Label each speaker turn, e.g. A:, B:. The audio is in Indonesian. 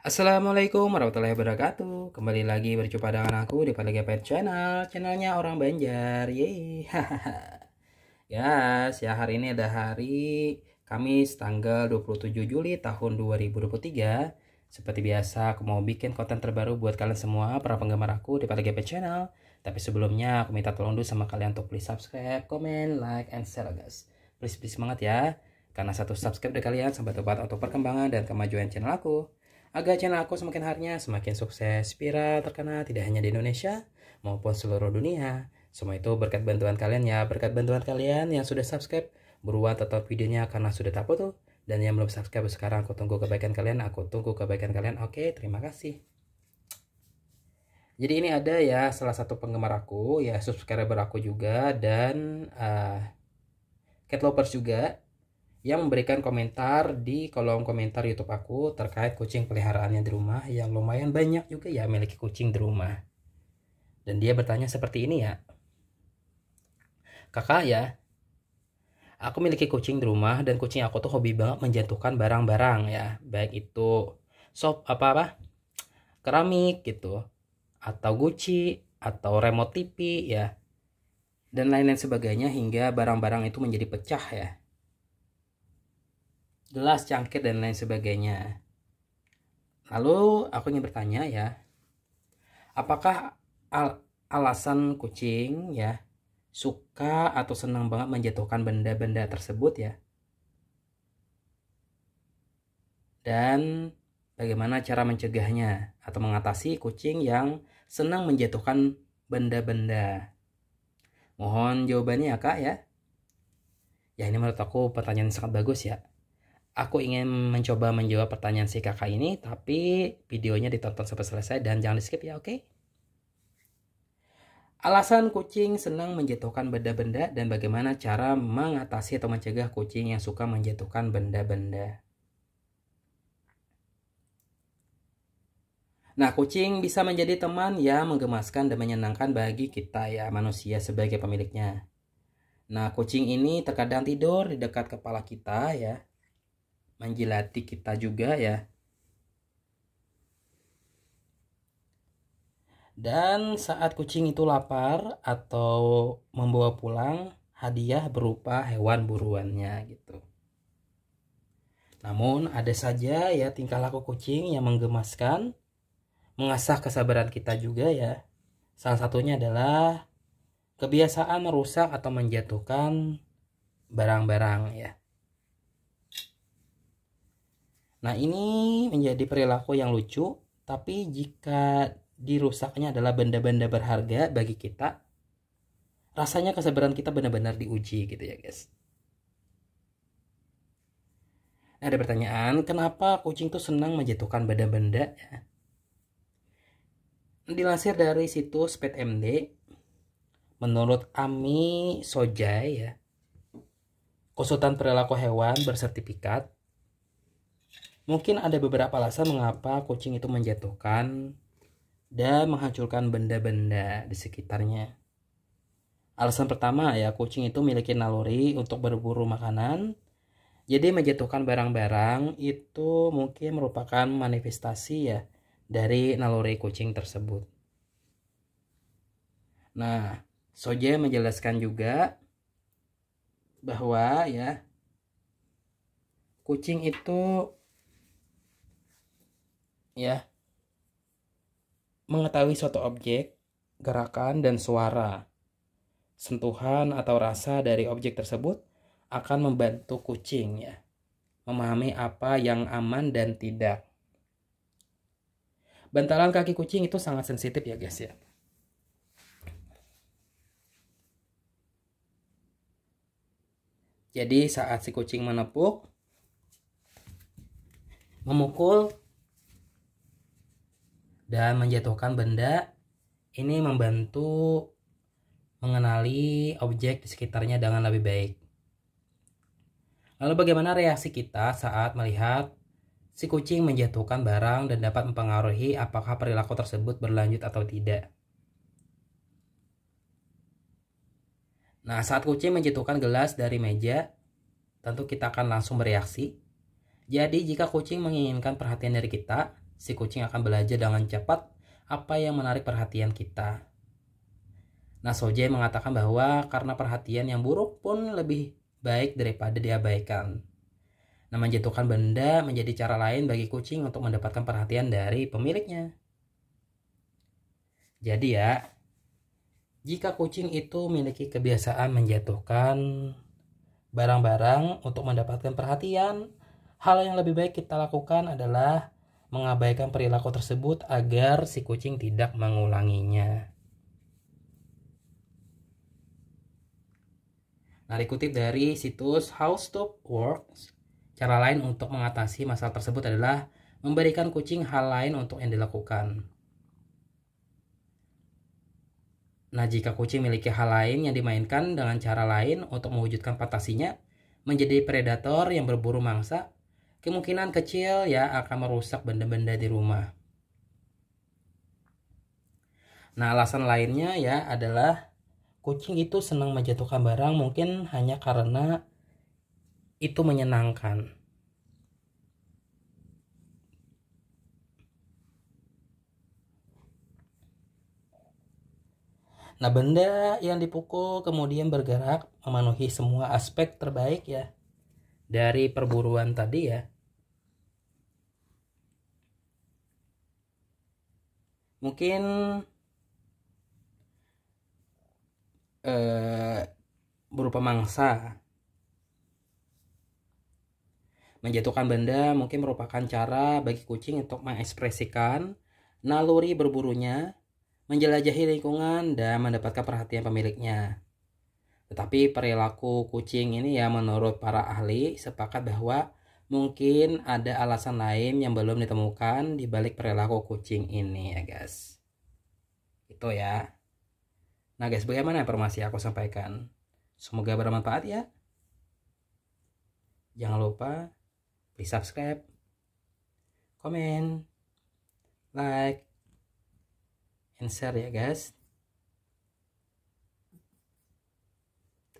A: Assalamualaikum warahmatullahi wabarakatuh Kembali lagi berjumpa dengan aku di pada Channel Channelnya orang Banjar Yeay yes, ya hari ini ada hari Kamis tanggal 27 Juli tahun 2023 Seperti biasa aku mau bikin konten terbaru buat kalian semua Para penggemar aku di pada Channel Tapi sebelumnya aku minta tolong dulu sama kalian untuk please subscribe, comment, like, and share guys Please please semangat ya karena satu subscribe dari kalian sampai tepat untuk perkembangan dan kemajuan channel aku. Agar channel aku semakin harinya semakin sukses, viral, terkena tidak hanya di Indonesia maupun seluruh dunia. Semua itu berkat bantuan kalian ya, berkat bantuan kalian yang sudah subscribe. beruang tetap videonya karena sudah tak tuh. Dan yang belum subscribe sekarang aku tunggu kebaikan kalian, aku tunggu kebaikan kalian. Oke, terima kasih. Jadi ini ada ya salah satu penggemar aku, ya subscriber aku juga dan uh, cat lovers juga yang memberikan komentar di kolom komentar YouTube aku terkait kucing peliharaannya di rumah yang lumayan banyak juga ya memiliki kucing di rumah. Dan dia bertanya seperti ini ya. Kakak ya, aku memiliki kucing di rumah dan kucing aku tuh hobi banget menjatuhkan barang-barang ya, baik itu sop apa apa keramik gitu atau guci atau remote TV ya dan lain-lain sebagainya hingga barang-barang itu menjadi pecah ya gelas, cangkir, dan lain sebagainya. Lalu aku ingin bertanya ya, apakah al alasan kucing ya suka atau senang banget menjatuhkan benda-benda tersebut ya? Dan bagaimana cara mencegahnya atau mengatasi kucing yang senang menjatuhkan benda-benda? Mohon jawabannya ya kak ya. Ya ini menurut aku pertanyaan sangat bagus ya. Aku ingin mencoba menjawab pertanyaan si kakak ini, tapi videonya ditonton sampai selesai dan jangan di skip ya, oke? Okay? Alasan kucing senang menjatuhkan benda-benda dan bagaimana cara mengatasi atau mencegah kucing yang suka menjatuhkan benda-benda. Nah, kucing bisa menjadi teman yang menggemaskan dan menyenangkan bagi kita ya manusia sebagai pemiliknya. Nah, kucing ini terkadang tidur di dekat kepala kita ya menjilati kita juga ya. Dan saat kucing itu lapar atau membawa pulang hadiah berupa hewan buruannya gitu. Namun ada saja ya tingkah laku kucing yang menggemaskan, mengasah kesabaran kita juga ya. Salah satunya adalah kebiasaan merusak atau menjatuhkan barang-barang ya. Nah, ini menjadi perilaku yang lucu, tapi jika dirusaknya adalah benda-benda berharga bagi kita, rasanya kesabaran kita benar-benar diuji gitu ya, guys. ada pertanyaan, kenapa kucing tuh senang menjatuhkan benda-benda? Dilansir dari situs PetMD, menurut Ami Sojai ya, konsultan perilaku hewan bersertifikat, Mungkin ada beberapa alasan mengapa kucing itu menjatuhkan dan menghancurkan benda-benda di sekitarnya. Alasan pertama ya, kucing itu memiliki naluri untuk berburu makanan. Jadi menjatuhkan barang-barang itu mungkin merupakan manifestasi ya dari naluri kucing tersebut. Nah, Soje menjelaskan juga bahwa ya kucing itu ya mengetahui suatu objek, gerakan dan suara. Sentuhan atau rasa dari objek tersebut akan membantu kucing ya memahami apa yang aman dan tidak. Bantalan kaki kucing itu sangat sensitif ya guys ya. Jadi saat si kucing menepuk, memukul, dan menjatuhkan benda ini membantu mengenali objek di sekitarnya dengan lebih baik. Lalu bagaimana reaksi kita saat melihat si kucing menjatuhkan barang dan dapat mempengaruhi apakah perilaku tersebut berlanjut atau tidak? Nah, saat kucing menjatuhkan gelas dari meja, tentu kita akan langsung bereaksi. Jadi, jika kucing menginginkan perhatian dari kita, si kucing akan belajar dengan cepat apa yang menarik perhatian kita. Nah, Soje mengatakan bahwa karena perhatian yang buruk pun lebih baik daripada diabaikan. Nah, menjatuhkan benda menjadi cara lain bagi kucing untuk mendapatkan perhatian dari pemiliknya. Jadi ya, jika kucing itu memiliki kebiasaan menjatuhkan barang-barang untuk mendapatkan perhatian, hal yang lebih baik kita lakukan adalah mengabaikan perilaku tersebut agar si kucing tidak mengulanginya. Nah, dikutip dari situs How Stop Works, cara lain untuk mengatasi masalah tersebut adalah memberikan kucing hal lain untuk yang dilakukan. Nah, jika kucing memiliki hal lain yang dimainkan dengan cara lain untuk mewujudkan fantasinya, menjadi predator yang berburu mangsa, kemungkinan kecil ya akan merusak benda-benda di rumah. Nah, alasan lainnya ya adalah kucing itu senang menjatuhkan barang mungkin hanya karena itu menyenangkan. Nah, benda yang dipukul kemudian bergerak memenuhi semua aspek terbaik ya dari perburuan tadi ya mungkin eh, berupa mangsa menjatuhkan benda mungkin merupakan cara bagi kucing untuk mengekspresikan naluri berburunya menjelajahi lingkungan dan mendapatkan perhatian pemiliknya tetapi perilaku kucing ini ya menurut para ahli sepakat bahwa mungkin ada alasan lain yang belum ditemukan di balik perilaku kucing ini ya guys. Itu ya. Nah guys, bagaimana informasi yang aku sampaikan? Semoga bermanfaat ya. Jangan lupa please subscribe, comment, like, and share ya guys.